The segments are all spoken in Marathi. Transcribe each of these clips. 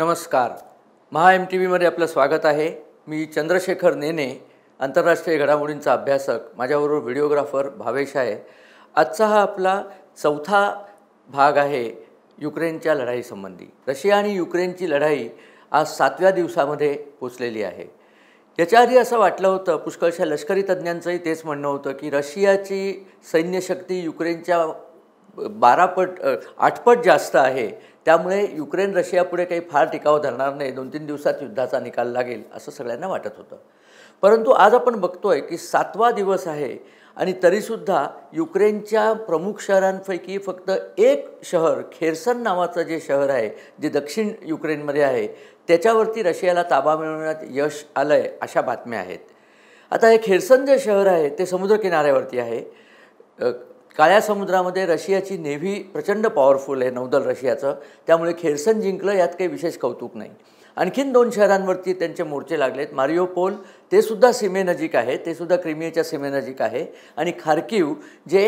नमस्कार महा एम टी व्हीमध्ये आपलं स्वागत आहे मी चंद्रशेखर नेने आंतरराष्ट्रीय घडामोडींचा अभ्यासक माझ्याबरोबर व्हिडिओग्राफर भावेश आहे आजचा हा आपला चौथा भाग आहे युक्रेनच्या लढाईसंबंधी रशिया आणि युक्रेनची लढाई आज सातव्या दिवसामध्ये पोचलेली आहे याच्या आधी असं वाटलं होतं पुष्कळशा लष्करी तज्ज्ञांचंही तेच म्हणणं होतं की रशियाची सैन्यशक्ती युक्रेनच्या बारापट आठपट जास्त आहे त्यामुळे युक्रेन रशियापुढे काही फार टिकाव धरणार नाही दोन तीन दिवसात युद्धाचा निकाल लागेल असं सगळ्यांना वाटत होतं परंतु आज आपण बघतोय की सातवा दिवस आहे आणि तरीसुद्धा युक्रेनच्या प्रमुख शहरांपैकी फक्त एक शहर खेरसन नावाचं जे शहर आहे जे दक्षिण युक्रेनमध्ये आहे त्याच्यावरती रशियाला ताबा मिळवण्यात यश आलं आहे अशा बातम्या आहेत आता हे खेरसन जे शहर आहे ते समुद्रकिनाऱ्यावरती आहे काळ्या समुद्रामध्ये रशियाची नेव्ही प्रचंड पॉवरफुल आहे नौदल रशियाचं त्यामुळे खेरसन जिंकलं यात काही विशेष कौतुक नाही आणखीन दोन शहरांवरती त्यांचे मोर्चे लागलेत मारिओपोल ते सुद्धा सीमेनजीक आहे ते सुद्धा क्रिमियाच्या सीमेनजीक आहे आणि खारकीव जे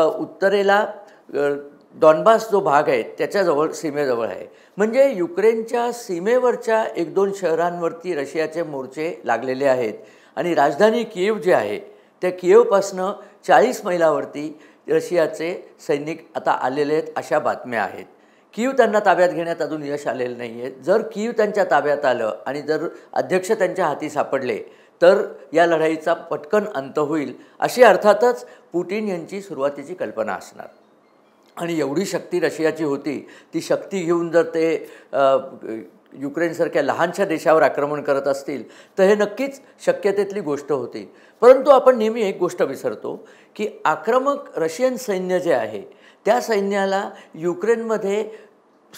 उत्तरेला डॉनबास जो भाग आहे त्याच्याजवळ सीमेजवळ आहे म्हणजे युक्रेनच्या सीमेवरच्या एक दोन शहरांवरती रशियाचे मोर्चे लागलेले आहेत आणि राजधानी किएव जे आहे त्या किएवपासनं चाळीस मैलावरती रशियाचे सैनिक आता आलेले आहेत अशा बातम्या आहेत कीव त्यांना ताब्यात घेण्यात अजून यश आलेलं नाही आहे जर कीव त्यांच्या ताब्यात आलं आणि जर अध्यक्ष त्यांच्या हाती सापडले तर या लढाईचा पटकन अंत होईल अशी अर्थातच पुटिन यांची सुरुवातीची कल्पना असणार आणि एवढी शक्ती रशियाची होती ती शक्ती घेऊन जर ते युक्रेनसारख्या लहानशा देशावर आक्रमण करत असतील तर हे नक्कीच शक्यतेतली गोष्ट होती परंतु आपण नेहमी एक गोष्ट विसरतो की आक्रमक रशियन सैन्य जे आहे त्या सैन्याला युक्रेनमध्ये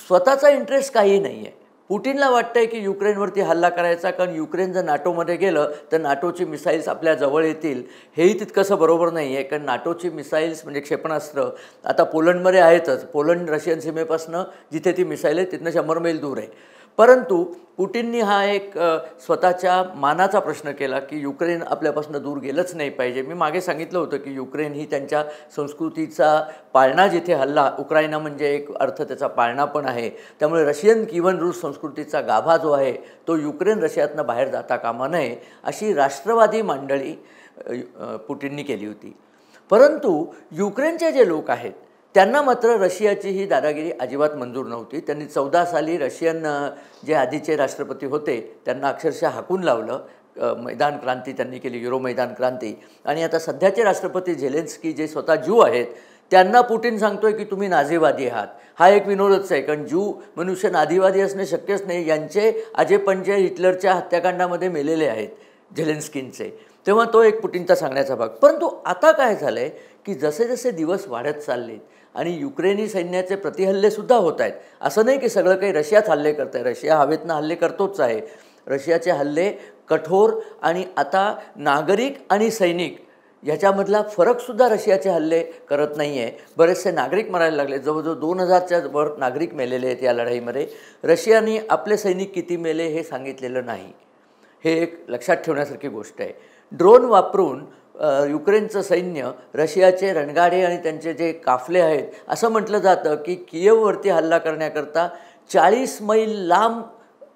स्वतःचा इंटरेस्ट काही नाही आहे पुटिनला वाटतं आहे की युक्रेनवरती हल्ला करायचा कारण युक्रेन जर नाटोमध्ये गेलं तर नाटोची मिसाईल्स आपल्या जवळ येतील हेही तितकंसं बरोबर नाही आहे कारण नाटोची मिसाईल्स म्हणजे क्षेपणास्त्र आता पोलंडमध्ये आहेतच पोलंड रशियन सीमेपासनं जिथे ती मिसाईल आहे तिथनं शंभर मैल दूर आहे परंतु पुटिननी हा एक स्वतःच्या मानाचा प्रश्न केला की युक्रेन आपल्यापासून दूर गेलंच नाही पाहिजे मी मागे सांगितलं होतं की युक्रेन ही त्यांच्या संस्कृतीचा पाळणा जिथे हल्ला उक्रायना म्हणजे एक अर्थ त्याचा पाळणा पण आहे त्यामुळे रशियन किवन रूस संस्कृतीचा गाभा जो आहे तो युक्रेन रशियातनं बाहेर जाता कामा नये अशी राष्ट्रवादी मांडळी पुटिननी केली होती परंतु युक्रेनचे जे लोक आहेत त्यांना मात्र रशियाची ही दादागिरी अजिबात मंजूर नव्हती त्यांनी चौदा साली रशियन जे आधीचे राष्ट्रपती होते त्यांना अक्षरशः हाकून लावलं मैदान क्रांती त्यांनी केली युरो मैदान क्रांती आणि आता सध्याचे राष्ट्रपती झेलेन्स्की जे स्वतः ज्यू आहेत त्यांना पुटीन सांगतोय की तुम्ही नाझीवादी आहात हा एक विनोदच आहे कारण ज्यू मनुष्य नाझीवादी असणे शक्यच नाही यांचे जे हिटलरच्या हत्याकांडामध्ये मेलेले आहेत झेलेन्स्कींचे तेव्हा तो एक पुटीनचा सांगण्याचा भाग परंतु आता काय झालं आहे की जसे जसे दिवस वाढत चाललेत आणि युक्रेनी सैन्याचे प्रतिहल्लेसुद्धा होत आहेत असं नाही की सगळं काही रशियात हल्ले करत आहे रशिया हवेतनं हल्ले करतोच आहे रशियाचे हल्ले कठोर आणि आता नागरिक आणि सैनिक ह्याच्यामधला फरकसुद्धा रशियाचे हल्ले करत नाही आहे बरेचसे नागरिक मरायला लागले जवळजवळ दोन हजारच्या वर नागरिक मेलेले आहेत या लढाईमध्ये रशियाने आपले सैनिक किती मेले हे सांगितलेलं नाही हे एक लक्षात ठेवण्यासारखी गोष्ट आहे ड्रोन वापरून युक्रेनचं सैन्य रशियाचे रणगाडे आणि त्यांचे जे काफले आहेत असं म्हटलं जातं की कियववरती हल्ला करण्याकरता चाळीस मैल लांब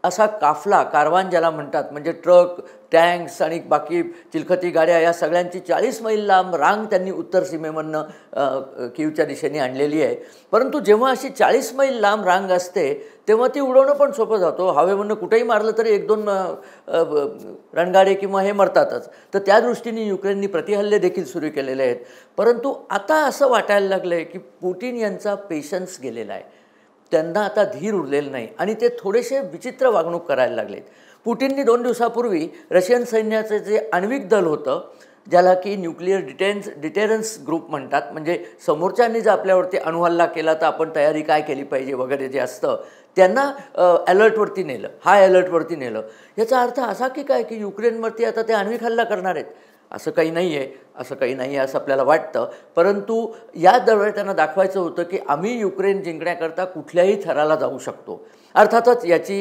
असा काफला कारवान ज्याला म्हणतात म्हणजे ट्रक टँक्स आणि बाकी चिलखती गाड्या या सगळ्यांची चाळीस मैल लांब रांग त्यांनी उत्तर सीमेमधनं किवच्या दिशेने आणलेली आहे परंतु जेव्हा अशी चाळीस मैल लांब रांग असते तेव्हा ती उडवणं पण सोपं जातो हवेमधनं कुठेही मारलं तरी एक दोन रणगाडे किंवा हे मरतातच तर त्या दृष्टीने युक्रेननी प्रतिहल्ले देखील सुरू केलेले आहेत परंतु आता असं वाटायला लागलं आहे की पुटीन यांचा पेशन्स गेलेला आहे त्यांना आता धीर उरलेलं नाही आणि ते थोडेसे विचित्र वागणूक करायला लागलेत पुटिननी दोन दिवसापूर्वी रशियन सैन्याचं जे आण्विक दल होतं ज्याला की न्यूक्लिअर डिटेन्स डिटेरन्स ग्रुप म्हणतात म्हणजे समोरच्यांनी जर आपल्यावरती अणुहल्ला केला तर आपण तयारी काय केली पाहिजे वगैरे जे असतं त्यांना अलर्टवरती नेलं हाय अलर्टवरती नेलं याचा अर्थ असा की काय की युक्रेनवरती आता ते आण्विक हल्ला करणार आहेत असं काही नाही आहे असं काही नाही आहे असं आपल्याला वाटतं परंतु या दरवेळी त्यांना दाखवायचं होतं की आम्ही युक्रेन जिंकण्याकरता कुठल्याही थराला जाऊ शकतो अर्थातच याची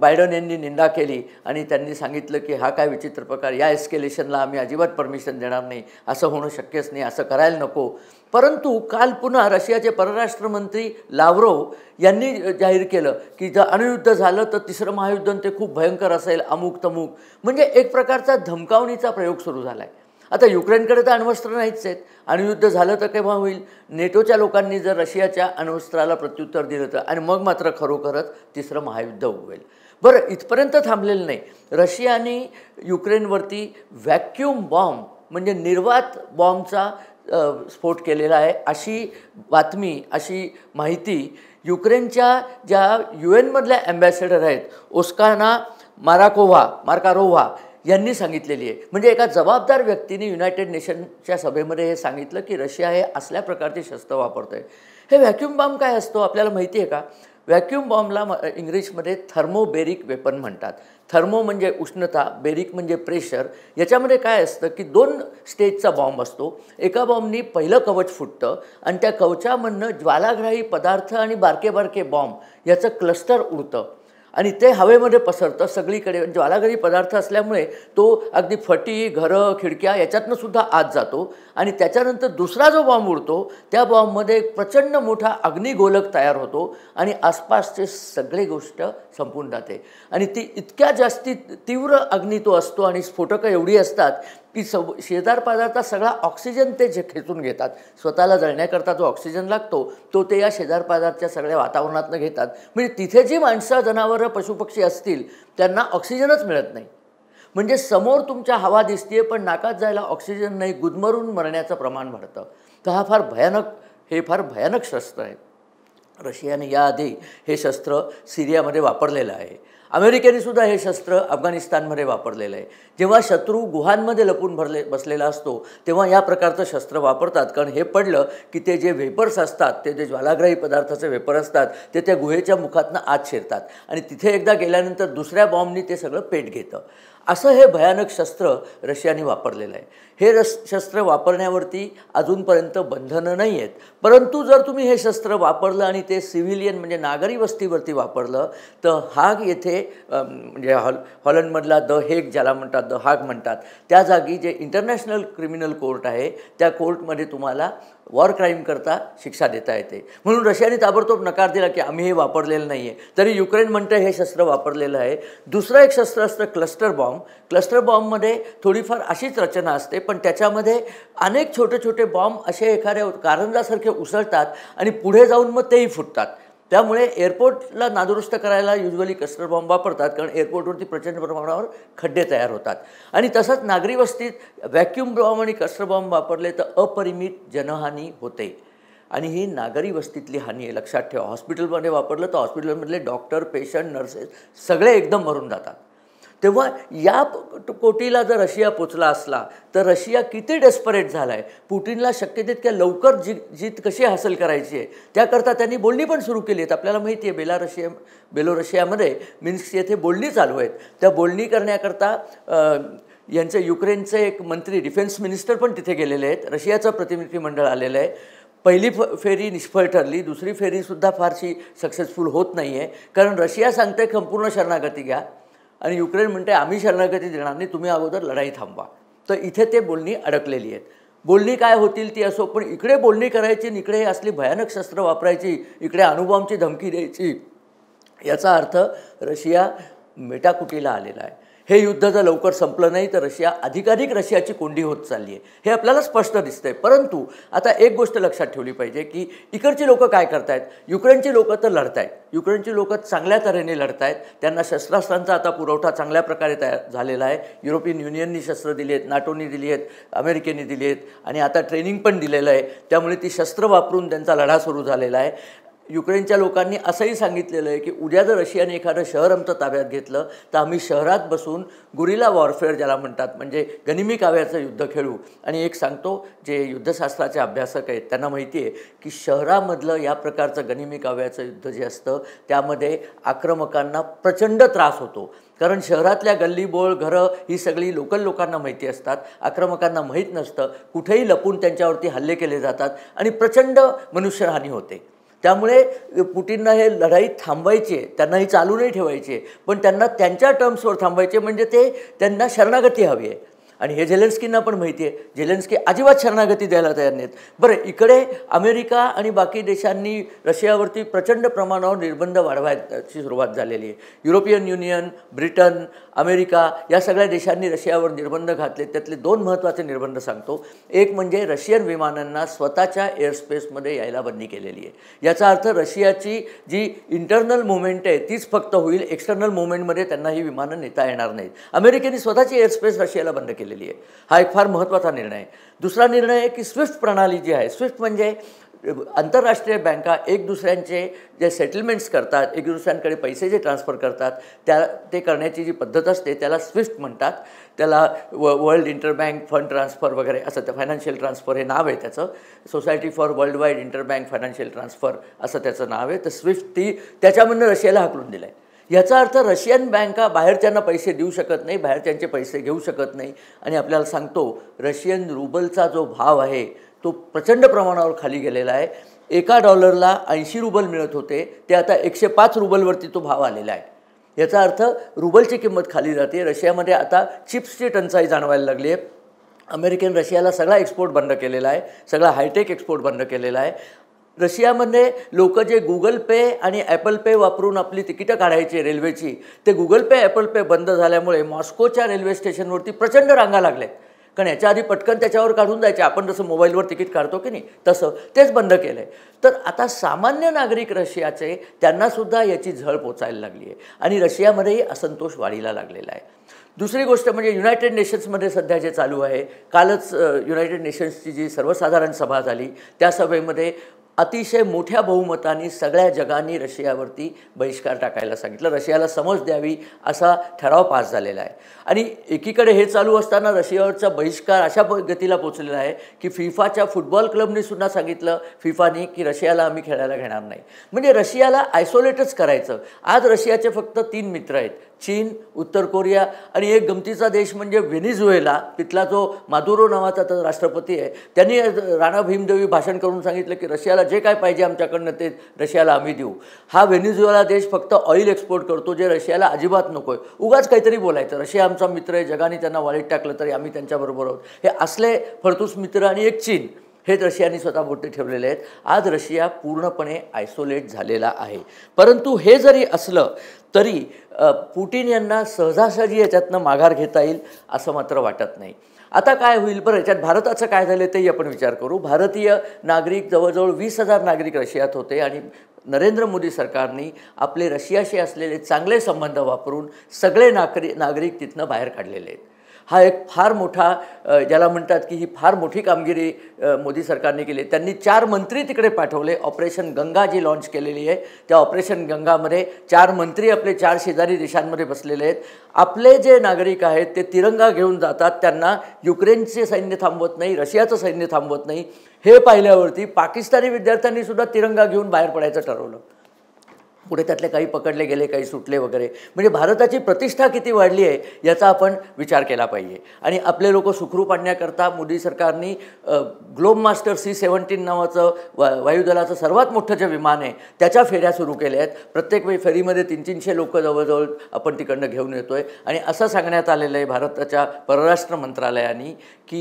बायडन यांनी निंदा केली आणि त्यांनी सांगितलं की हा काय विचित्र प्रकार या एस्केलेशनला आम्ही अजिबात परमिशन देणार नाही असं होणं शक्यच नाही असं करायला नको परंतु काल पुन्हा रशियाचे परराष्ट्र मंत्री लावरोव यांनी जाहीर केलं की जर अणुयुद्ध झालं तर तिसरं महायुद्ध ते खूप भयंकर असेल अमुक तमुक म्हणजे एक प्रकारचा धमकावणीचा प्रयोग सुरू झाला आहे आता युक्रेनकडे तर अण्वस्त्र नाहीच आहेत युद्ध झालं तर केव्हा होईल नेटोच्या लोकांनी जर रशियाच्या अण्वस्त्राला प्रत्युत्तर दिलं तर आणि मग मात्र खरोखरच तिसरं महायुद्ध उगवेल बरं इथपर्यंत थांबलेलं नाही रशियाने युक्रेनवरती व्हॅक्यूम बॉम्ब म्हणजे निर्वात बॉम्बचा स्फोट केलेला आहे अशी बातमी अशी माहिती युक्रेनच्या ज्या यू एनमधल्या ॲम्बॅसेडर आहेत ओस्काना माराकोव्हा मार्कारोव्हा यांनी सांगितलेली आहे म्हणजे एका जबाबदार व्यक्तीने युनायटेड नेशनच्या सभेमध्ये हे सांगितलं की रशिया हे असल्या प्रकारचे शस्त्र वापरतं आहे हे व्हॅक्यूम बॉम्ब काय असतो आपल्याला माहिती आहे का व्हॅक्यूम बॉम्बला इंग्लिशमध्ये थर्मोबेरिक वेपन म्हणतात थर्मो म्हणजे उष्णता बेरिक म्हणजे प्रेशर याच्यामध्ये काय असतं की दोन स्टेजचा बॉम्ब असतो एका बॉम्बनी पहिलं कवच फुटतं आणि त्या कवचामधनं ज्वालाग्राही पदार्थ आणि बारके बारके बॉम्ब याचं क्लस्टर उडतं आणि ते हवेमध्ये पसरतं सगळीकडे ज्वालाघरी पदार्थ असल्यामुळे तो अगदी फटी घरं खिडक्या याच्यातनं सुद्धा आत जातो आणि त्याच्यानंतर दुसरा जो बॉम्ब उडतो त्या बॉम्बमध्ये एक प्रचंड मोठा अग्निगोलक तयार होतो आणि आसपासचे सगळे गोष्ट संपून जाते आणि ती इतक्या जास्ती तीव्र अग्नी तो असतो आणि स्फोटकं एवढी असतात की सब पदार्था सगळा ऑक्सिजन ते जे खेचून घेतात स्वतःला जळण्याकरता जो ऑक्सिजन लागतो तो ते या शेजारपाजारच्या सगळ्या वातावरणातनं घेतात म्हणजे तिथे जी माणसं जनावरं पशुपक्षी असतील त्यांना ऑक्सिजनच मिळत नाही म्हणजे समोर तुमच्या हवा दिसते पण नाकात जायला ऑक्सिजन नाही गुदमरून मरण्याचं प्रमाण वाढतं तर हा फार भयानक हे फार भयानक शस्त्र आहे रशियाने याआधी हे शस्त्र सिरियामध्ये वापरलेलं आहे अमेरिकेने सुद्धा हे शस्त्र अफगाणिस्तानमध्ये वापरलेलं आहे जेव्हा शत्रू गुहांमध्ये लपून भरले बसलेला असतो तेव्हा या प्रकारचं शस्त्र वापरतात कारण हे पडलं की ते जे वेपर्स असतात ते जे ज्वालाग्राही पदार्थाचे वेपर असतात ते त्या गुहेच्या मुखातनं आत शिरतात आणि तिथे एकदा गेल्यानंतर दुसऱ्या बॉम्बनी ते सगळं पेट घेतं असं हे भयानक शस्त्र रशियाने वापरलेलं आहे हे रस शस्त्र वापरण्यावरती अजूनपर्यंत बंधनं नाही आहेत परंतु जर तुम्ही हे शस्त्र वापरलं आणि ते सिव्हिलियन म्हणजे नागरी वस्तीवरती वापरलं तर हाग येथे म्हणजे हॉल हॉलंडमधला द हेग ज्याला म्हणतात द हाग म्हणतात त्या जागी जे इंटरनॅशनल क्रिमिनल कोर्ट आहे त्या कोर्टमध्ये तुम्हाला वॉर क्राईम करता शिक्षा देता येते म्हणून रशियाने ताबडतोब नकार दिला की आम्ही हे वापरलेलं नाही आहे तरी युक्रेन म्हणतं हे शस्त्र वापरलेलं आहे दुसरं एक शस्त्र असतं क्लस्टर बॉम्ब क्लस्टर बॉम्बमध्ये थोडीफार अशीच रचना असते पण पण त्याच्यामध्ये अनेक छोटे छोटे बॉम्ब असे एखाद्या कारंजासारखे उसळतात आणि पुढे जाऊन मग तेही फुटतात त्यामुळे एअरपोर्टला नादुरुस्त करायला युजली कस्टर बॉम्ब वापरतात कारण एअरपोर्टवरती प्रचंड प्रमाणावर खड्डे तयार होतात आणि तसंच नागरी वस्तीत व्हॅक्यूम बॉम्ब आणि कस्टर बॉम्ब वापरले तर अपरिमित जनहानी होते आणि ही नागरी वस्तीतली हानी आहे लक्षात ठेवा हॉस्पिटलमध्ये वापरलं तर हॉस्पिटलमधले डॉक्टर पेशंट नर्सेस सगळे एकदम मरून जातात तेव्हा या कोटीला जर रशिया पोचला असला तर रशिया किती डेस्परेट झाला आहे पुटिनला शक्य तितक्या लवकर जी जीत कशी हासिल करायची आहे त्याकरता त्यांनी बोलणी पण सुरू केली आहेत आपल्याला माहिती आहे बेलारशिया बेलोरशियामध्ये बेलो रशियामध्ये येथे बोलणी चालू आहेत त्या बोलणी करण्याकरता यांचे युक्रेनचे एक मंत्री डिफेन्स मिनिस्टर पण तिथे गेलेले आहेत रशियाचं मंडळ आलेलं आहे पहिली फ फेरी निष्फळ ठरली दुसरी फेरीसुद्धा फारशी सक्सेसफुल होत नाही आहे कारण रशिया सांगते संपूर्ण शरणागती घ्या आणि युक्रेन म्हणते आम्ही शरणागती देणार नाही तुम्ही अगोदर लढाई थांबवा तर इथे ते बोलणी अडकलेली आहेत बोलणी काय होतील ती असो पण इकडे बोलणी करायची आणि इकडे असली भयानक शस्त्र वापरायची इकडे अणुबॉम्बची धमकी द्यायची याचा अर्थ रशिया मेटाकुटीला आलेला आहे हे युद्ध जर लवकर संपलं नाही तर रशिया अधिकाधिक रशियाची कोंडी होत चालली आहे हे आपल्याला स्पष्ट दिसतंय परंतु आता एक गोष्ट लक्षात ठेवली पाहिजे की इकडची लोकं काय करतायत युक्रेनची लोकं तर लढत आहेत युक्रेनची लोकं चांगल्या तऱ्हेने लढत आहेत त्यांना शस्त्रास्त्रांचा आता पुरवठा चांगल्या प्रकारे तयार झालेला आहे युरोपियन युनियननी शस्त्र दिली आहेत नाटोनी दिली आहेत अमेरिकेने दिली आहेत आणि आता ट्रेनिंग पण दिलेलं आहे त्यामुळे ती शस्त्र वापरून त्यांचा लढा सुरू झालेला आहे युक्रेनच्या लोकांनी असंही सांगितलेलं आहे की उद्या जर रशियाने एखादं शहर आमचं ताब्यात घेतलं तर आम्ही शहरात बसून गुरिला वॉरफेअर ज्याला म्हणतात म्हणजे गनिमी काव्याचं युद्ध खेळू आणि एक सांगतो जे युद्धशास्त्राचे अभ्यासक आहेत त्यांना माहिती आहे की शहरामधलं या प्रकारचं गनिमी काव्याचं युद्ध जे असतं त्यामध्ये आक्रमकांना प्रचंड त्रास होतो कारण शहरातल्या गल्लीबोळ घरं ही सगळी लोकल लोकांना माहिती असतात आक्रमकांना माहीत नसतं कुठेही लपून त्यांच्यावरती हल्ले केले जातात आणि प्रचंड मनुष्यहानी होते त्यामुळे पुटींना हे लढाई थांबवायची आहे त्यांना ही चालू नाही ठेवायची पण त्यांना त्यांच्या टर्म्सवर थांबवायचे म्हणजे ते त्यांना शरणागती हवी आहे आणि हे झेलेन्स्कींना पण माहिती आहे झेलेन्स्की अजिबात शरणागती द्यायला तयार नाहीत बरं इकडे अमेरिका आणि बाकी देशांनी रशियावरती प्रचंड प्रमाणावर निर्बंध वाढवायची सुरुवात झालेली आहे युरोपियन युनियन ब्रिटन अमेरिका या सगळ्या देशांनी रशियावर निर्बंध घातले त्यातले दोन महत्त्वाचे निर्बंध सांगतो एक म्हणजे रशियन विमानांना स्वतःच्या एअरस्पेसमध्ये यायला बंदी केलेली आहे याचा अर्थ रशियाची जी इंटरनल मुवमेंट आहे तीच फक्त होईल एक्सटर्नल मुवमेंटमध्ये त्यांना ही विमानं नेता येणार नाहीत अमेरिकेने स्वतःची एअरस्पेस रशियाला बंद केलेली आहे हा एक फार महत्त्वाचा निर्णय आहे दुसरा निर्णय आहे की स्विफ्ट प्रणाली जी आहे स्विफ्ट म्हणजे आंतरराष्ट्रीय बँका एक दुसऱ्यांचे जे सेटलमेंट्स करतात एक दुसऱ्यांकडे पैसे जे ट्रान्सफर करतात त्या ते करण्याची जी पद्धत असते त्याला स्विफ्ट म्हणतात त्याला व वर्ल्ड इंटरबँक फंड ट्रान्सफर वगैरे असं त्या फायनान्शियल ट्रान्सफर हे नाव आहे त्याचं society for world wide interbank financial transfer असं त्याचं नाव आहे तर स्विफ्ट ती त्याच्यामधनं रशियाला हाकलून दिलं आहे याचा अर्थ रशियन बँका बाहेरच्यांना पैसे देऊ शकत नाही बाहेरच्यांचे पैसे घेऊ शकत नाही आणि आपल्याला सांगतो रशियन रुबलचा जो भाव आहे तो प्रचंड प्रमाणावर खाली गेलेला आहे एका डॉलरला ऐंशी रुबल मिळत होते ते आता एकशे पाच रुबलवरती तो भाव आलेला आहे याचा अर्थ रुबलची किंमत खाली जाते रशियामध्ये आता चिप्सची टंचाई जाणवायला लागली आहे अमेरिकन रशियाला सगळा एक्सपोर्ट बंद केलेला आहे सगळा हायटेक एक्सपोर्ट बंद केलेला आहे रशियामध्ये लोक जे गुगल पे आणि ॲपल पे वापरून आपली तिकीटं काढायची रेल्वेची ते गुगल पे ॲपल पे बंद झाल्यामुळे मॉस्कोच्या रेल्वे स्टेशनवरती प्रचंड रांगा लागल्या कारण याच्या आधी पटकन त्याच्यावर काढून जायचे आपण जसं मोबाईलवर तिकीट काढतो की नाही तसं तेच बंद केलं आहे तर आता सामान्य नागरिक रशियाचे त्यांनासुद्धा याची झळ पोचायला लागली आहे आणि रशियामध्येही असंतोष वाढीला लागलेला आहे दुसरी गोष्ट म्हणजे युनायटेड नेशन्समध्ये सध्या जे चालू आहे कालच युनायटेड नेशन्सची जी सर्वसाधारण सभा झाली त्या सभेमध्ये अतिशय मोठ्या बहुमताने सगळ्या जगाने रशियावरती बहिष्कार टाकायला सांगितलं रशियाला समज द्यावी असा ठराव पास झालेला आहे आणि एकीकडे हे चालू असताना रशियावरचा बहिष्कार अशा गतीला पोचलेला आहे की फिफाच्या फुटबॉल क्लबने सुद्धा सांगितलं फिफाने की रशियाला आम्ही खेळायला घेणार नाही म्हणजे रशियाला आयसोलेटच करायचं आज रशियाचे फक्त तीन मित्र आहेत चीन उत्तर कोरिया आणि एक गमतीचा देश म्हणजे व्हेनिझुएला तिथला जो मादुरो नावाचा तर राष्ट्रपती आहे त्यांनी राणा भीमदेवी भाषण करून सांगितलं की रशियाला जे काय पाहिजे आमच्याकडनं ते रशियाला आम्ही देऊ हा व्हेनिझुएला देश फक्त ऑइल एक्सपोर्ट करतो जे रशियाला अजिबात नको आहे उगाच काहीतरी बोलायचं रशिया आमचा मित्र आहे जगाने त्यांना वाळीत टाकलं तरी आम्ही त्यांच्याबरोबर आहोत हे असले फळतूस मित्र आणि एक चीन हे रशियाने स्वतः मोठे ठेवलेले आहेत आज रशिया पूर्णपणे आयसोलेट झालेला आहे परंतु हे जरी असलं तरी पुटीन यांना सहजासहजी याच्यातनं माघार घेता येईल असं मात्र वाटत नाही आता काय होईल बरं याच्यात भारताचं काय झालं तेही आपण विचार करू भारतीय नागरिक जवळजवळ वीस हजार नागरिक रशियात होते आणि नरेंद्र मोदी सरकारने आपले रशियाशी असलेले चांगले संबंध वापरून सगळे नागरी नागरिक तिथनं बाहेर काढलेले आहेत हा एक फार मोठा ज्याला म्हणतात की ही फार मोठी कामगिरी मोदी सरकारने केली त्यांनी चार मंत्री तिकडे पाठवले ऑपरेशन गंगा जी लॉन्च केलेली आहे त्या ऑपरेशन गंगामध्ये चार मंत्री आपले चार शेजारी देशांमध्ये बसलेले आहेत आपले जे नागरिक आहेत ते तिरंगा घेऊन जातात त्यांना युक्रेनचे सैन्य थांबवत नाही रशियाचं सैन्य थांबवत नाही हे पाहिल्यावरती पाकिस्तानी विद्यार्थ्यांनी सुद्धा तिरंगा घेऊन बाहेर पडायचं ठरवलं पुढे त्यातले काही पकडले गेले काही सुटले वगैरे म्हणजे भारताची प्रतिष्ठा किती वाढली आहे याचा आपण विचार केला पाहिजे आणि आपले लोक सुखरूप आणण्याकरता मोदी सरकारनी ग्लोब मास्टर सी सेवन्टीन नावाचं वा वायुदलाचं सर्वात मोठं जे विमान आहे त्याच्या फेऱ्या सुरू केल्या आहेत प्रत्येक वेळी फेरीमध्ये तीन तीनशे लोक जवळजवळ आपण तिकडनं घेऊन येतो आहे आणि असं सांगण्यात आलेलं आहे भारताच्या परराष्ट्र मंत्रालयाने की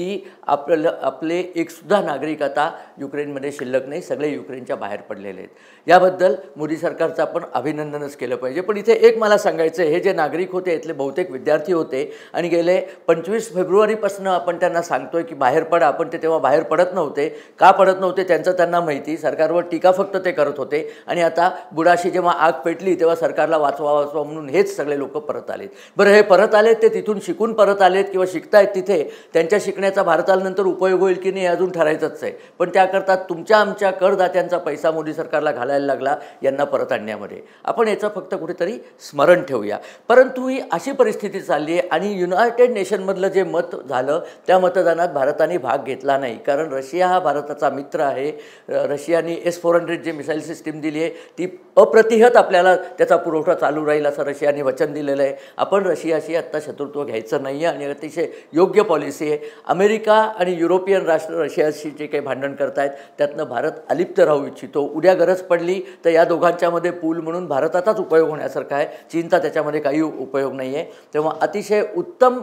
आपलं आपले एकसुद्धा नागरिक आता युक्रेनमध्ये शिल्लक नाही सगळे युक्रेनच्या बाहेर पडलेले आहेत याबद्दल मोदी सरकारचा आपण अभिनंदनच केलं पाहिजे पण इथे एक मला सांगायचं हे जे नागरिक होते इथले बहुतेक विद्यार्थी होते आणि गेले पंचवीस फेब्रुवारीपासून आपण त्यांना सांगतोय की बाहेर पडा आपण ते तेव्हा बाहेर पडत नव्हते का पडत नव्हते त्यांचं त्यांना माहिती सरकारवर टीका फक्त ते करत होते आणि आता बुडाशी जेव्हा आग पेटली तेव्हा सरकारला वाचवा वाचवा म्हणून हेच सगळे लोक परत आलेत बरं हे परत आलेत ते तिथून शिकून परत आलेत किंवा शिकतायत तिथे त्यांच्या शिकण्याचा भारताला नंतर उपयोग होईल की नाही अजून ठरायचंच आहे पण त्याकरता तुमच्या आमच्या करदात्यांचा पैसा मोदी सरकारला घालायला लागला यांना परत आणण्यामध्ये आपण याचं फक्त कुठेतरी स्मरण ठेवूया परंतु ही अशी परिस्थिती चालली आहे आणि युनायटेड नेशनमधलं जे मत झालं त्या मतदानात भारताने भाग घेतला नाही कारण रशिया हा भारताचा मित्र आहे रशियाने एस फोर हंड्रेड जे मिसाईल सिस्टीम दिली आहे ती अप्रतिहत आपल्याला त्याचा पुरवठा चालू राहील असं रशियाने वचन दिलेलं आहे आपण रशियाशी आत्ता शत्रुत्व घ्यायचं नाही आहे आणि अतिशय योग्य पॉलिसी आहे अमेरिका आणि युरोपियन राष्ट्र रशियाशी जे काही भांडण आहेत त्यातनं भारत अलिप्त राहू इच्छितो उद्या गरज पडली तर या दोघांच्यामध्ये पूल म्हणून भारताचाच उपयोग होण्यासारखा आहे चीनचा त्याच्यामध्ये काही उपयोग नाही आहे तेव्हा अतिशय उत्तम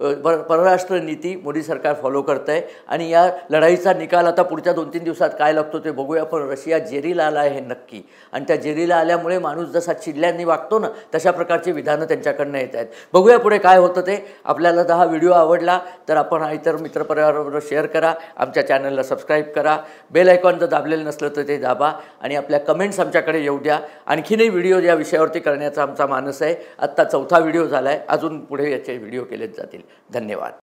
परराष्ट्र नीती मोदी सरकार फॉलो करत आहे आणि या लढाईचा निकाल आता पुढच्या दोन तीन दिवसात काय लागतो ते बघूया पण रशिया जेरीला आला आहे हे नक्की आणि त्या जेरीला आल्यामुळे माणूस जसा चिडल्यांनी वागतो ना तशा प्रकारची विधानं त्यांच्याकडनं येत आहेत बघूया पुढे काय होतं ते आपल्याला जर हा व्हिडिओ आवडला तर आपण हा इतर मित्रपरिवाराबरोबर शेअर करा आमच्या चॅनलला सबस्क्राईब करा बेल आयकॉन जर दाबलेलं नसलं तर ते दाबा आणि आपल्या कमेंट्स आमच्याकडे येऊ द्या आणखीनही व्हिडिओ या विषयावरती करण्याचा आमचा मानस आहे आत्ता चौथा व्हिडिओ झाला आहे अजून पुढे याचे व्हिडिओ केलेच जातील धन्यवाद